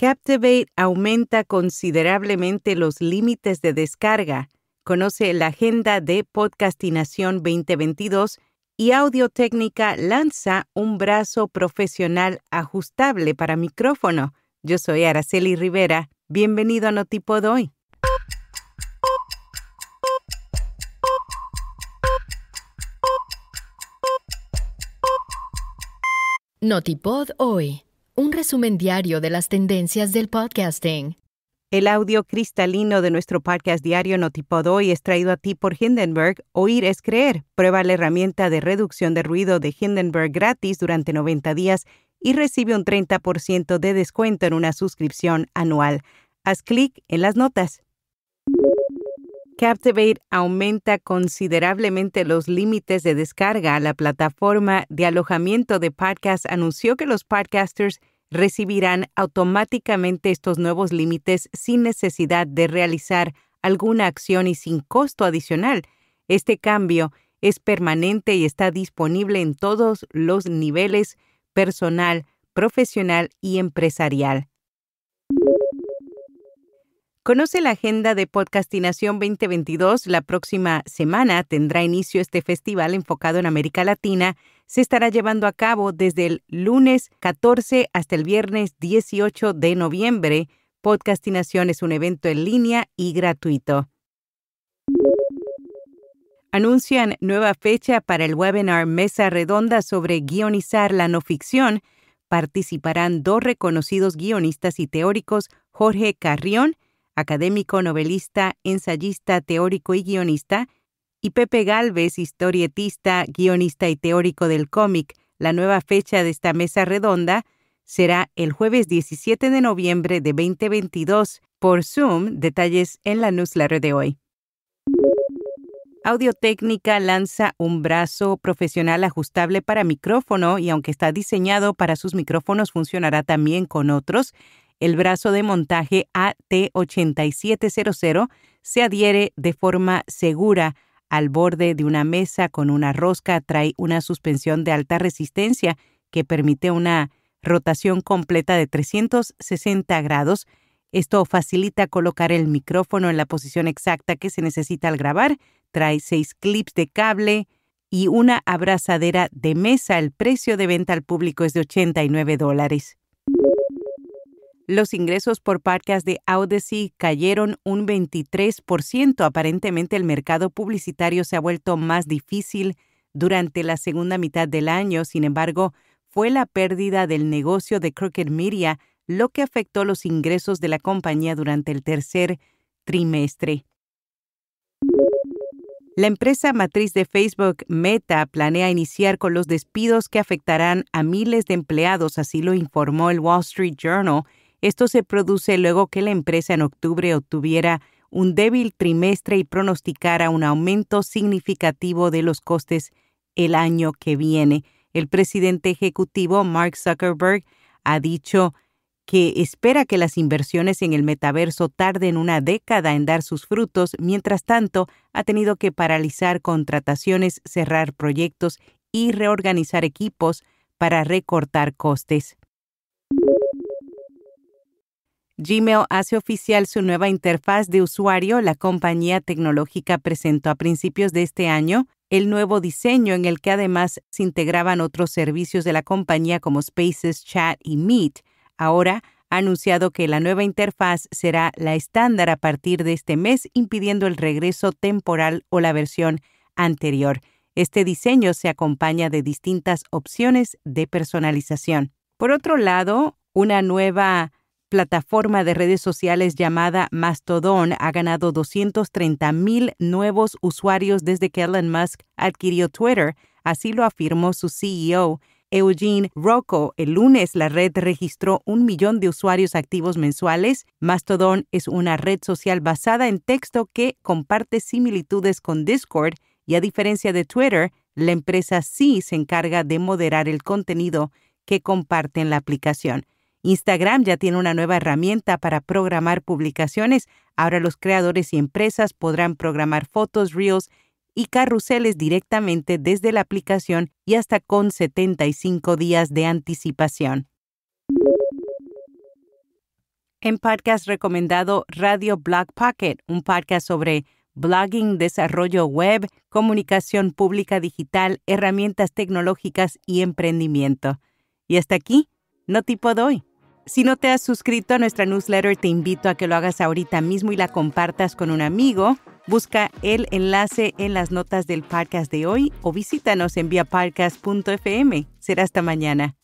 Captivate aumenta considerablemente los límites de descarga. Conoce la agenda de Podcastinación 2022 y Audio-Técnica lanza un brazo profesional ajustable para micrófono. Yo soy Araceli Rivera. Bienvenido a Notipod hoy. Notipod hoy un resumen diario de las tendencias del podcasting. El audio cristalino de nuestro podcast diario Notipod hoy es traído a ti por Hindenburg. Oír es creer. Prueba la herramienta de reducción de ruido de Hindenburg gratis durante 90 días y recibe un 30% de descuento en una suscripción anual. Haz clic en las notas. Captivate aumenta considerablemente los límites de descarga. La plataforma de alojamiento de podcast anunció que los podcasters recibirán automáticamente estos nuevos límites sin necesidad de realizar alguna acción y sin costo adicional. Este cambio es permanente y está disponible en todos los niveles personal, profesional y empresarial. Conoce la agenda de Podcastinación 2022. La próxima semana tendrá inicio este festival enfocado en América Latina. Se estará llevando a cabo desde el lunes 14 hasta el viernes 18 de noviembre. Podcastinación es un evento en línea y gratuito. Anuncian nueva fecha para el webinar Mesa Redonda sobre guionizar la no ficción. Participarán dos reconocidos guionistas y teóricos, Jorge Carrión académico, novelista, ensayista, teórico y guionista, y Pepe Galvez, historietista, guionista y teórico del cómic. La nueva fecha de esta mesa redonda será el jueves 17 de noviembre de 2022 por Zoom. Detalles en la newsletter de hoy. Audiotécnica lanza un brazo profesional ajustable para micrófono y aunque está diseñado para sus micrófonos funcionará también con otros el brazo de montaje AT8700 se adhiere de forma segura al borde de una mesa con una rosca, trae una suspensión de alta resistencia que permite una rotación completa de 360 grados. Esto facilita colocar el micrófono en la posición exacta que se necesita al grabar. Trae seis clips de cable y una abrazadera de mesa. El precio de venta al público es de 89 dólares. Los ingresos por podcast de Audacy cayeron un 23%. Aparentemente el mercado publicitario se ha vuelto más difícil durante la segunda mitad del año. Sin embargo, fue la pérdida del negocio de Crooked Media lo que afectó los ingresos de la compañía durante el tercer trimestre. La empresa matriz de Facebook, Meta, planea iniciar con los despidos que afectarán a miles de empleados, así lo informó el Wall Street Journal esto se produce luego que la empresa en octubre obtuviera un débil trimestre y pronosticara un aumento significativo de los costes el año que viene. El presidente ejecutivo Mark Zuckerberg ha dicho que espera que las inversiones en el metaverso tarden una década en dar sus frutos, mientras tanto ha tenido que paralizar contrataciones, cerrar proyectos y reorganizar equipos para recortar costes. Gmail hace oficial su nueva interfaz de usuario. La compañía tecnológica presentó a principios de este año el nuevo diseño en el que además se integraban otros servicios de la compañía como Spaces, Chat y Meet. Ahora ha anunciado que la nueva interfaz será la estándar a partir de este mes, impidiendo el regreso temporal o la versión anterior. Este diseño se acompaña de distintas opciones de personalización. Por otro lado, una nueva plataforma de redes sociales llamada Mastodon ha ganado 230 mil nuevos usuarios desde que Elon Musk adquirió Twitter, así lo afirmó su CEO. Eugene Rocco, el lunes la red registró un millón de usuarios activos mensuales. Mastodon es una red social basada en texto que comparte similitudes con Discord y a diferencia de Twitter, la empresa sí se encarga de moderar el contenido que comparten en la aplicación. Instagram ya tiene una nueva herramienta para programar publicaciones. Ahora los creadores y empresas podrán programar fotos, reels y carruseles directamente desde la aplicación y hasta con 75 días de anticipación. En podcast recomendado Radio Blog Pocket, un podcast sobre blogging, desarrollo web, comunicación pública digital, herramientas tecnológicas y emprendimiento. Y hasta aquí, no tipo doy. Si no te has suscrito a nuestra newsletter, te invito a que lo hagas ahorita mismo y la compartas con un amigo. Busca el enlace en las notas del podcast de hoy o visítanos en viapodcast.fm. Será hasta mañana.